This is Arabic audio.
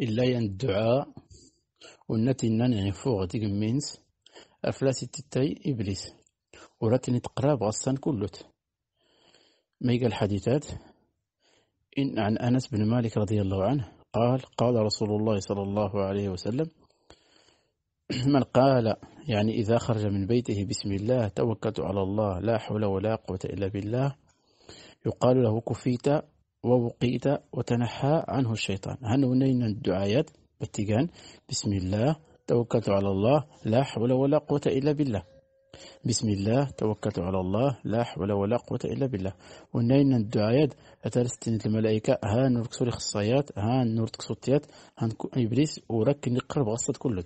إلا ين الدعاء ونتي نان innan ɛinfuɣ deg mmi-ines, إبليس i تقراب غصان كلوت ur ad إن عن أنس بن مالك رضي الله عنه قال قال رسول الله صلى الله عليه وسلم من قال يعني إذا خرج من بيته بسم الله توكلت على الله لا حول ولا قوة إلا بالله يقال له كفيت ووقيت وتنحى عنه الشيطان ونين الدعايات بالتقان بسم الله توكلت على الله لا حول ولا قوة إلا بالله بسم الله توكلت على الله لا حول ولا قوة إلا بالله ونين الدعايات أترستن الملائكة ها نور كسور خصايات ها نور تكسوتيات ها إبليس وراك نقرب غصت كله